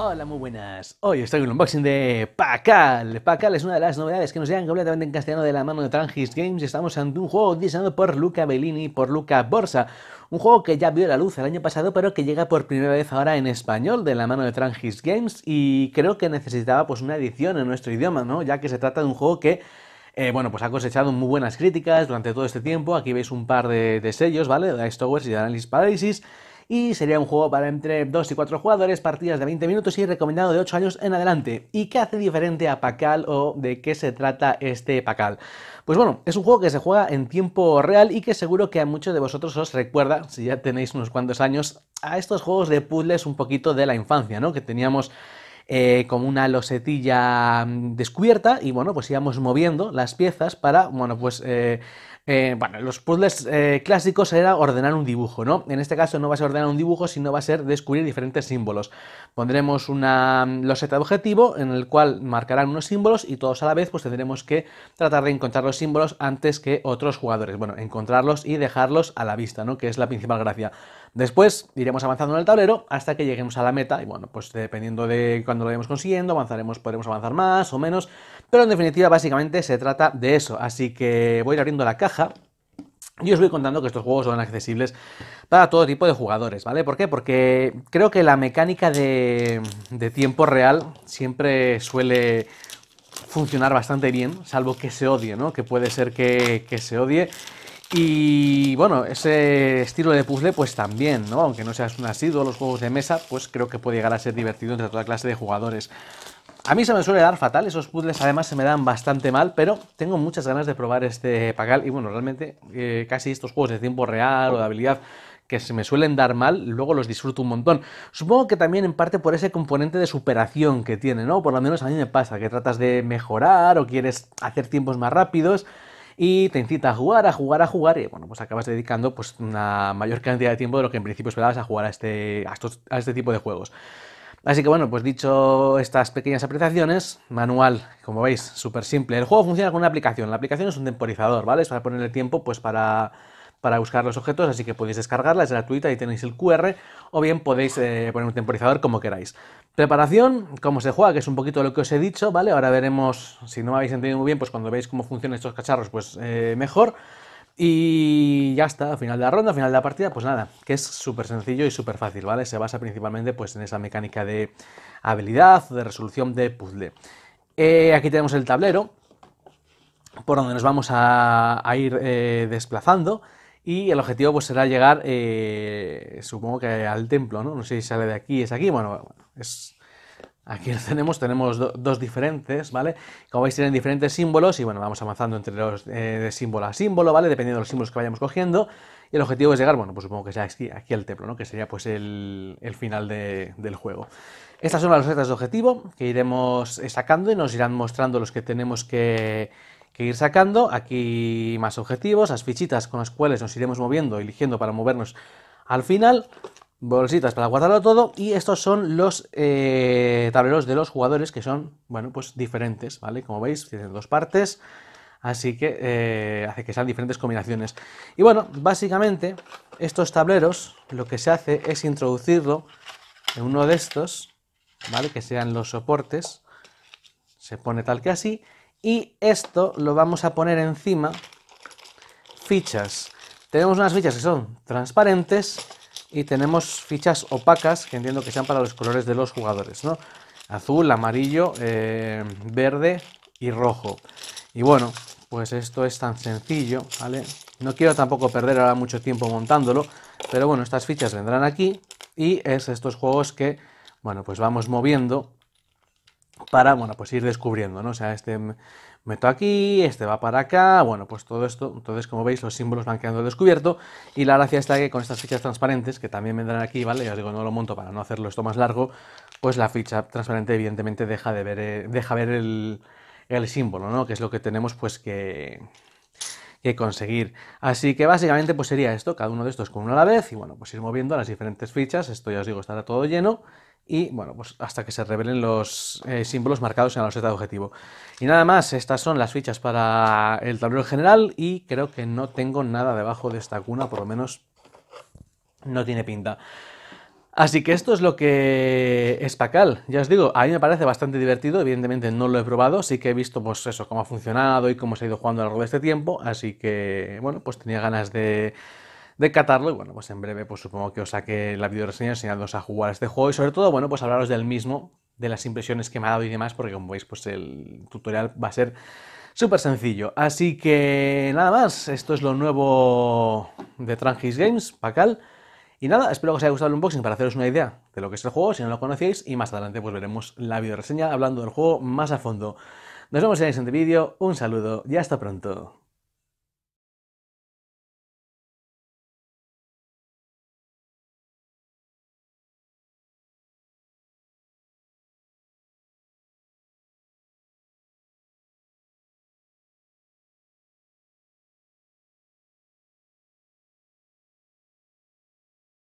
Hola, muy buenas. Hoy estoy en un unboxing de Pacal. Pacal es una de las novedades que nos llegan completamente en castellano de la mano de Trangis Games. Estamos ante un juego diseñado por Luca Bellini, por Luca Borsa. Un juego que ya vio la luz el año pasado, pero que llega por primera vez ahora en español de la mano de Trangis Games. Y creo que necesitaba pues una edición en nuestro idioma, ¿no? Ya que se trata de un juego que eh, bueno, pues ha cosechado muy buenas críticas durante todo este tiempo. Aquí veis un par de, sellos, ¿vale? de ice Towers y de Analysis Paralysis y sería un juego para entre 2 y 4 jugadores, partidas de 20 minutos y recomendado de 8 años en adelante. ¿Y qué hace diferente a Pacal o de qué se trata este Pacal? Pues bueno, es un juego que se juega en tiempo real y que seguro que a muchos de vosotros os recuerda, si ya tenéis unos cuantos años, a estos juegos de puzzles un poquito de la infancia, ¿no? Que teníamos eh, como una losetilla mm, descubierta y bueno, pues íbamos moviendo las piezas para, bueno, pues eh, eh, bueno, los puzzles eh, clásicos era ordenar un dibujo, ¿no? En este caso no va a ser ordenar un dibujo, sino va a ser descubrir diferentes símbolos. Pondremos una mm, loseta de objetivo en el cual marcarán unos símbolos y todos a la vez pues tendremos que tratar de encontrar los símbolos antes que otros jugadores. Bueno, encontrarlos y dejarlos a la vista, ¿no? Que es la principal gracia. Después iremos avanzando en el tablero hasta que lleguemos a la meta y bueno, pues dependiendo de cuando lo vayamos consiguiendo, avanzaremos, podremos avanzar más o menos, pero en definitiva básicamente se trata de eso. Así que voy a ir abriendo la caja y os voy contando que estos juegos son accesibles para todo tipo de jugadores, ¿vale? ¿Por qué? Porque creo que la mecánica de, tiempo real siempre suele funcionar bastante bien, salvo que se odie, ¿no? Que puede ser que, se odie. Y bueno, ese estilo de puzzle pues también, ¿no? Aunque no seas un asido los juegos de mesa, pues creo que puede llegar a ser divertido entre toda clase de jugadores. A mí se me suele dar fatal, esos puzzles además se me dan bastante mal, pero tengo muchas ganas de probar este Pagal y bueno, realmente eh, casi estos juegos de tiempo real o de habilidad que se me suelen dar mal, luego los disfruto un montón. Supongo que también en parte por ese componente de superación que tiene, ¿no? Por lo menos a mí me pasa, que tratas de mejorar o quieres hacer tiempos más rápidos y te incita a jugar, a jugar, a jugar y bueno, pues acabas dedicando pues una mayor cantidad de tiempo de lo que en principio esperabas a jugar a este, a a este tipo de juegos. Así que bueno, pues dicho estas pequeñas apreciaciones, manual, como veis, súper simple. El juego funciona con una aplicación, la aplicación es un temporizador, ¿vale? Es para ponerle tiempo pues para, para buscar los objetos, así que podéis descargarla, es gratuita y tenéis el QR, o bien podéis eh, poner un temporizador como queráis. Preparación, cómo se juega, que es un poquito lo que os he dicho, ¿vale? Ahora veremos, si no me habéis entendido muy bien, pues cuando veis cómo funcionan estos cacharros, pues eh, mejor. Y ya está, final de la ronda, final de la partida, pues nada, que es súper sencillo y súper fácil, ¿vale? Se basa principalmente pues, en esa mecánica de habilidad, de resolución de puzzle. Eh, aquí tenemos el tablero, por donde nos vamos a, ir eh, desplazando, y el objetivo pues, será llegar, eh, supongo que al templo, ¿no? No sé si sale de aquí, es aquí, bueno, es Aquí los tenemos, tenemos dos diferentes, ¿vale? Como veis tienen diferentes símbolos y bueno, vamos avanzando entre los eh, de símbolo a símbolo, ¿vale? Dependiendo de los símbolos que vayamos cogiendo. Y el objetivo es llegar, bueno, pues supongo que sea aquí, al el templo, ¿no? Que sería pues el, final del juego. Estas son las letras de objetivo que iremos eh, sacando y nos irán mostrando los que tenemos que, que ir sacando. Aquí más objetivos, las fichitas con las cuales nos iremos moviendo, eligiendo para movernos al final bolsitas para guardarlo todo y estos son los eh, tableros de los jugadores que son, bueno, pues diferentes, ¿vale? Como veis, tienen dos partes, así que eh, hace que sean diferentes combinaciones. Y bueno, básicamente estos tableros lo que se hace es introducirlo en uno de estos, ¿vale? Que sean los soportes, se pone tal que así y esto lo vamos a poner encima fichas. Tenemos unas fichas que son transparentes y tenemos fichas opacas que entiendo que sean para los colores de los jugadores, ¿no? Azul, amarillo, eh, verde y rojo. Y bueno, pues esto es tan sencillo, ¿vale? No quiero tampoco perder ahora mucho tiempo montándolo, pero bueno, estas fichas vendrán aquí y es estos juegos que, bueno, pues vamos moviendo para, bueno, pues ir descubriendo, ¿no? O sea, este meto aquí, este va para acá, bueno, pues todo esto, entonces como veis los símbolos van quedando descubierto y la gracia está que con estas fichas transparentes, que también vendrán aquí, ¿vale? Ya os digo, no lo monto para no hacerlo esto más largo, pues la ficha transparente evidentemente deja, de ver, eh, deja ver el, símbolo, ¿no? Que es lo que tenemos pues que, que conseguir. Así que básicamente pues sería esto, cada uno de estos con uno a la vez y bueno, pues ir moviendo las diferentes fichas, esto ya os digo estará todo lleno y bueno, pues hasta que se revelen los eh, símbolos marcados en la loseta de objetivo. Y nada más, estas son las fichas para el tablero general y creo que no tengo nada debajo de esta cuna, por lo menos no tiene pinta. Así que esto es lo que es Pacal. Ya os digo, a mí me parece bastante divertido, evidentemente no lo he probado, sí que he visto pues eso, cómo ha funcionado y cómo se ha ido jugando a lo largo de este tiempo, así que bueno, pues tenía ganas de de catarlo. Y bueno, pues en breve, pues supongo que os saque la videoreseña enseñándoos a jugar a este juego y sobre todo, bueno, pues hablaros del mismo, de las impresiones que me ha dado y demás, porque como veis, pues el tutorial va a ser súper sencillo. Así que nada más, esto es lo nuevo de Trangis Games, Pacal. Y nada, espero que os haya gustado el unboxing para haceros una idea de lo que es el juego, si no lo conocéis, y más adelante pues veremos la reseña hablando del juego más a fondo. Nos vemos en el siguiente vídeo, un saludo y hasta pronto.